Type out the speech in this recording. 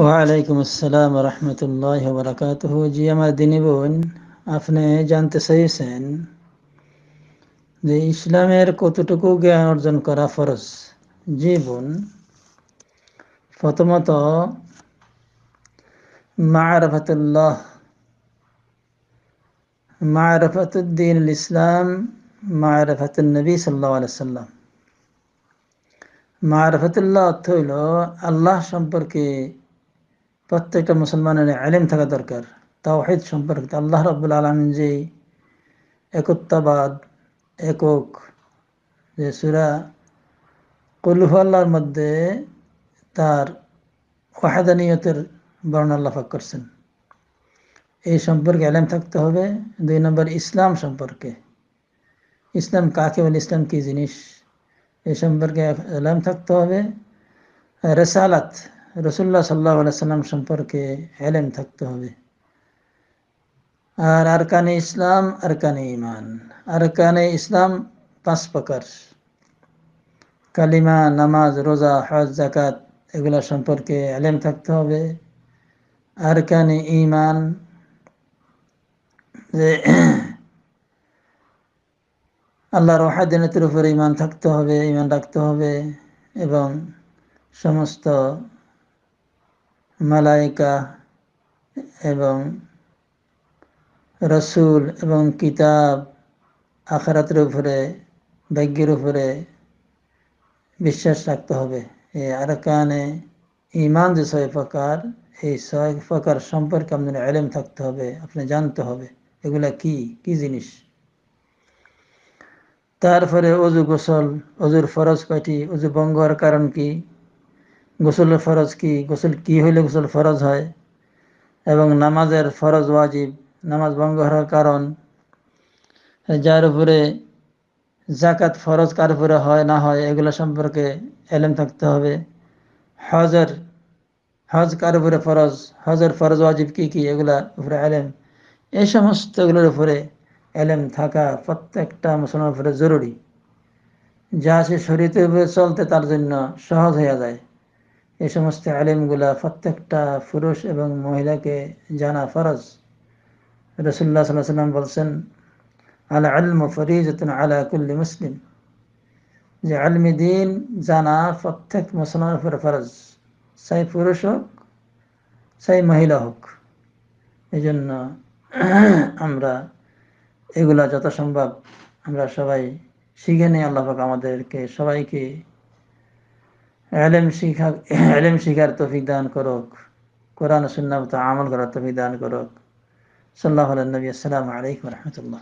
ওয়ালাইকুম আসসালাম রহমতুল্লাহ বরকাত জি আমার দিনী বোন আপনি জানতে চাইছেন যে ইসলামের কতটুকু জ্ঞান অর্জন করা ফরজ জি বোন প্রথমত মারফতুল্লাহ মারফতুদ্দিন ইসলাম মারফতুল নবী সাল্লাহ সাল্লাম মারফতুল্লাহ অর্থ হইল আল্লাহ সম্পর্কে প্রত্যেকটা মুসলমানের আলেম থাকা দরকার তাওহিদ সম্পর্কে আল্লাহ রব্বুল আলমিন যে একত্রাবাদ একক যে সুরা কলুহাল্লার মধ্যে তার ওয়াহাদানিয়তের বর্ণনা লাফা করছেন এই সম্পর্কে আলেম থাকতে হবে দুই নম্বর ইসলাম সম্পর্কে ইসলাম কাকে বলে ইসলাম কী জিনিস এ সম্পর্কে আলেম থাকতে হবে রেসালাত রসুল্লাহ সাল্লাহ আলাইসাল্লাম সম্পর্কে এলেম থাকতে হবে আর আরকানে ইসলাম আরকানে ইমান আরকানে ইসলাম পাঁচ প্রকার কালিমা নামাজ রোজা হজ জাকাত এগুলা সম্পর্কে এলেম থাকতে হবে আরকানে ইমান যে আল্লাহর ওহাদিনতের উপরে ইমান থাকতে হবে ইমান রাখতে হবে এবং সমস্ত মালাইকা এবং রসুল এবং কিতাব আখরাতের উপরে ভাগ্যের উপরে বিশ্বাস রাখতে হবে এই আর কানে ইমান যে ছয় প্রকার এই ছয় প্রকার সম্পর্কে আপনার এলেম থাকতে হবে আপনি জানতে হবে এগুলা কি কি জিনিস তারপরে অজু গোসল অজুর ফরজ কয়টি অজু ভঙ্গর কারণ কি গোসলের ফরজ কি গোসল কি হইলে গোসল ফরজ হয় এবং নামাজের ফরজ ওয়াজিব নামাজ ভঙ্গ হওয়ার কারণ যার উপরে জাকাত ফরজ কার উপরে হয় না হয় এগুলো সম্পর্কে এলেম থাকতে হবে হজের হজ কার উপরে ফরজ হজের ফরজ ওয়াজিব কী কী এগুলা উপরে এলেম এই সমস্তগুলোর উপরে এলেম থাকা প্রত্যেকটা মুসলমানের উপরে জরুরি যা সে শরীরের উপরে চলতে তার জন্য সহজ হয়ে যায় এ সমস্ত আলিমগুলা প্রত্যেকটা পুরুষ এবং মহিলাকে জানা ফরজ রসুল্লাহ সাল্লাহ সাল্লাম বলছেন আলা আলম ফরিজতন আলা কুল্লি মুসলিম যে আলমি দিন জানা প্রত্যেক মুসলমানের উপরে ফরজ চাই পুরুষ হোক চাই মহিলা হোক এই জন্য আমরা এগুলা সম্ভব আমরা সবাই শিখে নিই আল্লাহাক আমাদেরকে সবাইকে এলেম শিখা এলেম শিখার তফিক দান করুক কোরআন সুন্নামত আমল করার তফিক দান করুক সাল্লাহ আল্লাহ নবী আসসালামু আলাইকুম রহমতুল্লাহ